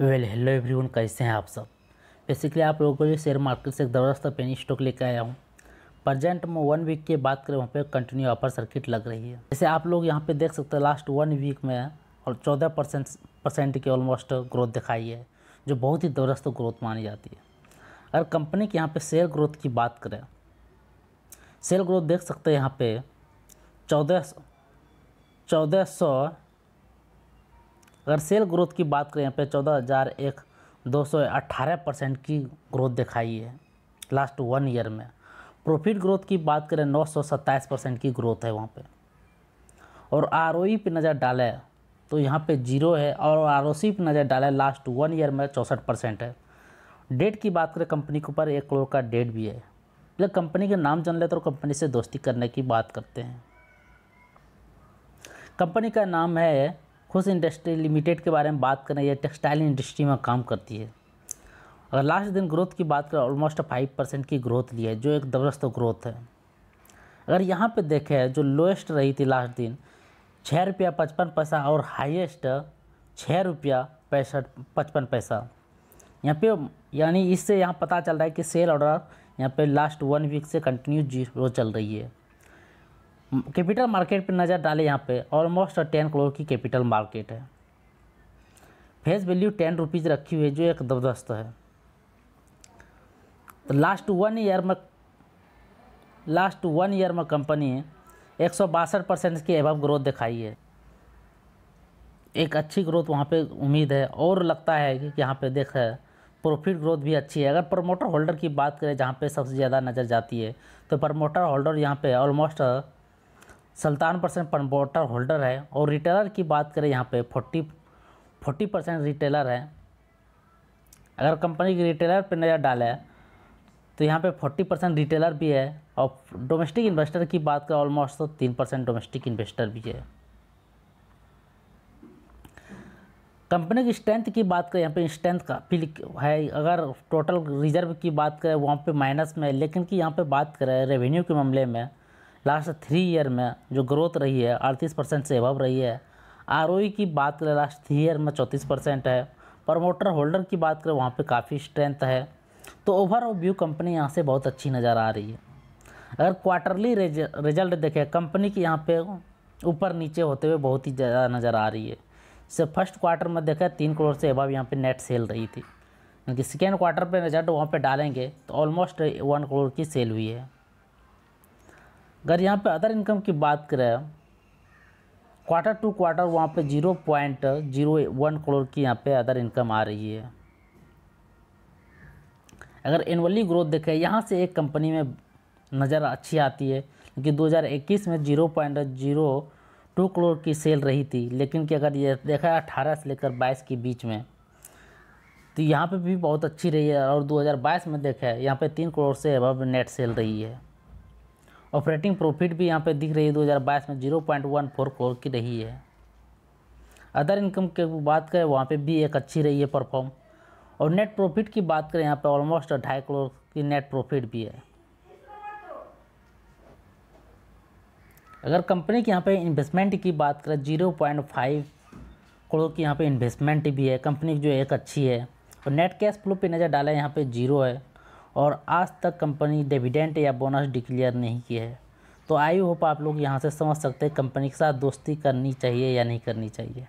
well hello everyone कैसे हैं आप सब बेसिकली आप लोगों के लिए शेयर मार्केट से एक ज़बरदस्त पेनी स्टॉक लेकर आया हूँ प्रजेंट में वन वीक की बात करें वहाँ पे कंटिन्यू अपर सर्किट लग रही है जैसे आप लोग यहाँ पे देख सकते हैं लास्ट वन वीक में और चौदह परसेंट परसेंट की ऑलमोस्ट ग्रोथ दिखाई है जो बहुत ही ज़बरदस्त ग्रोथ मानी जाती है अगर कंपनी की यहाँ पर शेयर ग्रोथ की बात करें शेयर ग्रोथ देख सकते हैं यहाँ पर चौदह चौदह सौ अगर सेल ग्रोथ की बात करें यहाँ पे चौदह हज़ार एक दो सौ अट्ठारह परसेंट की ग्रोथ दिखाई है लास्ट वन ईयर में प्रॉफिट ग्रोथ की बात करें नौ सौ सत्ताईस परसेंट की ग्रोथ है वहाँ पे और आर ओ पे नज़र डाले तो यहाँ पे जीरो है और आर ओ सी पर नज़र डाले लास्ट वन ईयर में चौंसठ परसेंट है डेट की बात करें कंपनी के ऊपर एक करोड़ का डेट भी है मतलब कंपनी के नाम जान लेते तो कंपनी से दोस्ती करने की बात करते हैं कंपनी का नाम है खुश इंडस्ट्री लिमिटेड के बारे में बात करें यह टेक्सटाइल इंडस्ट्री में काम करती है अगर लास्ट दिन ग्रोथ की बात करें ऑलमोस्ट फाइव परसेंट की ग्रोथ ली है जो एक जबरदस्त ग्रोथ है अगर यहाँ पे देखें जो लोएस्ट रही थी लास्ट दिन छः रुपया पचपन पैसा और हाईएस्ट छः रुपया पैंसठ पचपन पैसा यहाँ पे यानी इससे यहाँ पता चल रहा है कि सेल ऑर्डर यहाँ पे लास्ट वन वीक से कंटिन्यू जीरो चल रही है कैपिटल मार्केट पर नज़र डालें यहाँ पे ऑलमोस्ट टेन करोड़ की कैपिटल मार्केट है फेस वैल्यू टेन रुपीज़ रखी हुई है जो एक जबरदस्त है तो लास्ट वन ईयर में लास्ट वन ईयर में कंपनी एक सौ बासठ परसेंट की एवब ग्रोथ दिखाई है एक अच्छी ग्रोथ वहाँ पे उम्मीद है और लगता है कि यहाँ पे देख प्रॉफिट ग्रोथ भी अच्छी है अगर प्रमोटर होल्डर की बात करें जहाँ पे सबसे ज़्यादा नज़र जाती है तो प्रमोटर होल्डर यहाँ पे ऑलमोस्ट सल्तान परसेंट प्रमोटर होल्डर है और रिटेलर की बात करें यहाँ पे फोर्टी फोर्टी परसेंट रिटेलर है अगर कंपनी की रिटेलर पर नज़र डालें तो यहाँ पे फोर्टी परसेंट रिटेलर भी है और डोमेस्टिक इन्वेस्टर की बात करें ऑलमोस्ट तो तीन परसेंट डोमेस्टिक इन्वेस्टर भी है कंपनी की स्ट्रेंथ की बात करें यहाँ पे स्ट्रेंथ फिल है अगर टोटल रिजर्व की बात करें वहाँ पे माइनस में लेकिन कि यहाँ पे बात करें रेवेन्यू के मामले में लास्ट थ्री ईयर में जो ग्रोथ रही है अड़तीस परसेंट से अभव रही है आर e की बात करें लास्ट थ्री ईयर में चौंतीस परसेंट है प्रमोटर होल्डर की बात करें वहाँ पे काफ़ी स्ट्रेंथ है तो ओवरऑल व्यू कंपनी यहाँ से बहुत अच्छी नज़र आ रही है अगर क्वार्टरली रिजल्ट देखें कंपनी की यहाँ पर ऊपर नीचे होते हुए बहुत ही ज़्यादा नज़र आ रही है जैसे फर्स्ट क्वार्टर में देखा तीन करोड़ से अभाव यहाँ पर नेट सेल रही थी क्योंकि सेकेंड क्वार्टर पर रिजल्ट वहाँ पर डालेंगे तो ऑलमोस्ट वन करोड़ की सेल हुई है अगर यहाँ पे अदर इनकम की बात करें क्वार्टर टू क्वार्टर वहाँ पे zero point zero one crore की यहाँ पे अदर इनकम आ रही है अगर एनअली ग्रोथ देखें यहाँ से एक कंपनी में नज़र अच्छी आती है क्योंकि 2021 में zero point zero two crore की सेल रही थी लेकिन कि अगर ये देखा अठारह से लेकर बाईस के बीच में तो यहाँ पे भी बहुत अच्छी रही है और 2022 में देखा है यहाँ पे तीन करोड़ से अब नेट सेल रही है ऑपरेटिंग प्रॉफिट भी यहाँ पे दिख रही है 2022 में 0.14 करोड़ की रही है अदर इनकम की बात करें वहाँ पे भी एक अच्छी रही है परफॉर्म और नेट प्रॉफिट की बात करें यहाँ पे ऑलमोस्ट ढाई करोड़ की नेट प्रॉफिट भी है अगर कंपनी की यहाँ पे इन्वेस्टमेंट की बात करें फाइव करोड़ की यहाँ पे इन्वेस्टमेंट भी है कंपनी जो एक अच्छी है और नेट कैश फ्लो पे नज़र डाला यहाँ पर जीरो है और आज तक कंपनी डिविडेंट या बोनस डिक्लेयर नहीं की है तो आई होप आप लोग यहाँ से समझ सकते हैं कंपनी के साथ दोस्ती करनी चाहिए या नहीं करनी चाहिए